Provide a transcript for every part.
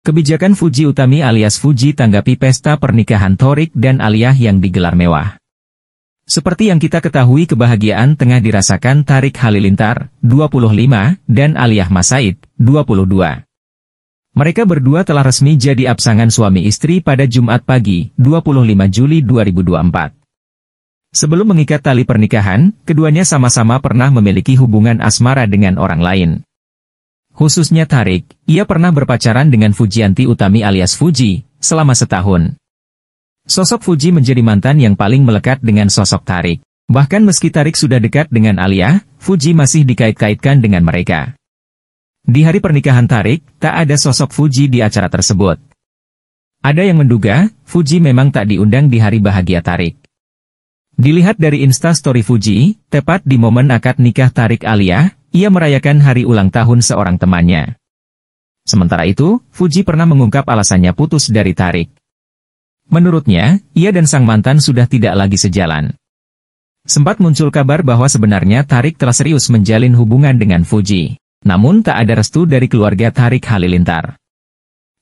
Kebijakan Fuji Utami alias Fuji tanggapi pesta pernikahan Torik dan Aliyah yang digelar mewah. Seperti yang kita ketahui kebahagiaan tengah dirasakan Tarik Halilintar, 25, dan Aliyah Masaid, 22. Mereka berdua telah resmi jadi absangan suami istri pada Jumat pagi, 25 Juli 2024. Sebelum mengikat tali pernikahan, keduanya sama-sama pernah memiliki hubungan asmara dengan orang lain khususnya Tarik, ia pernah berpacaran dengan Fujianti Utami alias Fuji, selama setahun. Sosok Fuji menjadi mantan yang paling melekat dengan sosok Tarik. Bahkan meski Tarik sudah dekat dengan Alia, Fuji masih dikait-kaitkan dengan mereka. Di hari pernikahan Tarik, tak ada sosok Fuji di acara tersebut. Ada yang menduga, Fuji memang tak diundang di hari bahagia Tarik. Dilihat dari Insta Story Fuji, tepat di momen akad nikah Tarik Alia, ia merayakan hari ulang tahun seorang temannya. Sementara itu, Fuji pernah mengungkap alasannya putus dari Tarik. Menurutnya, ia dan sang mantan sudah tidak lagi sejalan. Sempat muncul kabar bahwa sebenarnya Tarik telah serius menjalin hubungan dengan Fuji. Namun tak ada restu dari keluarga Tarik Halilintar.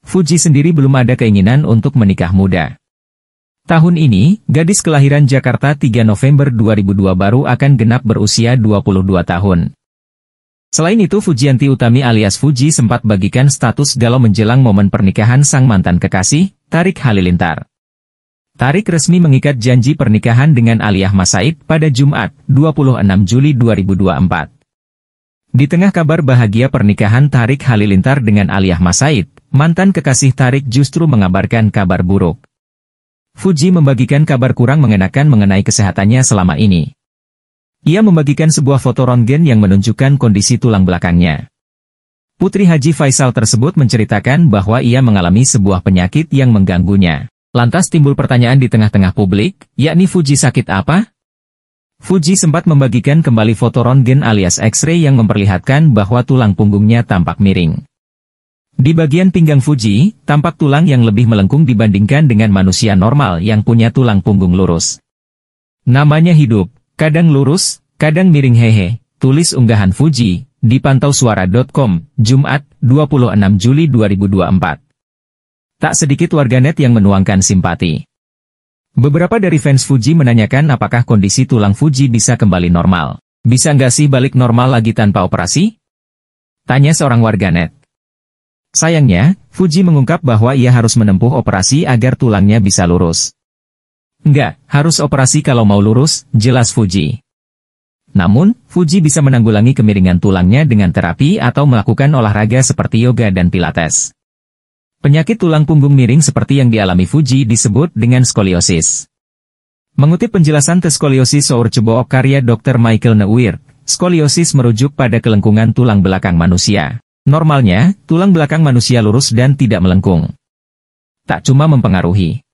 Fuji sendiri belum ada keinginan untuk menikah muda. Tahun ini, gadis kelahiran Jakarta 3 November 2002 baru akan genap berusia 22 tahun. Selain itu Fujianti Utami alias Fuji sempat bagikan status galau menjelang momen pernikahan sang mantan kekasih, Tarik Halilintar. Tarik resmi mengikat janji pernikahan dengan Aliyah Masaid pada Jumat, 26 Juli 2024. Di tengah kabar bahagia pernikahan Tarik Halilintar dengan Aliyah Masaid, mantan kekasih Tarik justru mengabarkan kabar buruk. Fuji membagikan kabar kurang mengenakan mengenai kesehatannya selama ini. Ia membagikan sebuah foto rontgen yang menunjukkan kondisi tulang belakangnya. Putri Haji Faisal tersebut menceritakan bahwa ia mengalami sebuah penyakit yang mengganggunya. Lantas timbul pertanyaan di tengah-tengah publik, yakni Fuji sakit apa? Fuji sempat membagikan kembali foto rontgen alias X-ray yang memperlihatkan bahwa tulang punggungnya tampak miring. Di bagian pinggang Fuji, tampak tulang yang lebih melengkung dibandingkan dengan manusia normal yang punya tulang punggung lurus. Namanya hidup, Kadang lurus, kadang miring hehe, tulis unggahan Fuji, di pantausuara.com, Jumat, 26 Juli 2024. Tak sedikit warganet yang menuangkan simpati. Beberapa dari fans Fuji menanyakan apakah kondisi tulang Fuji bisa kembali normal. Bisa nggak sih balik normal lagi tanpa operasi? Tanya seorang warganet. Sayangnya, Fuji mengungkap bahwa ia harus menempuh operasi agar tulangnya bisa lurus. Enggak, harus operasi kalau mau lurus, jelas Fuji. Namun, Fuji bisa menanggulangi kemiringan tulangnya dengan terapi atau melakukan olahraga seperti yoga dan pilates. Penyakit tulang punggung miring seperti yang dialami Fuji disebut dengan skoliosis. Mengutip penjelasan The Scoliosis Cebok karya Dr. Michael Neuwirth, skoliosis merujuk pada kelengkungan tulang belakang manusia. Normalnya, tulang belakang manusia lurus dan tidak melengkung. Tak cuma mempengaruhi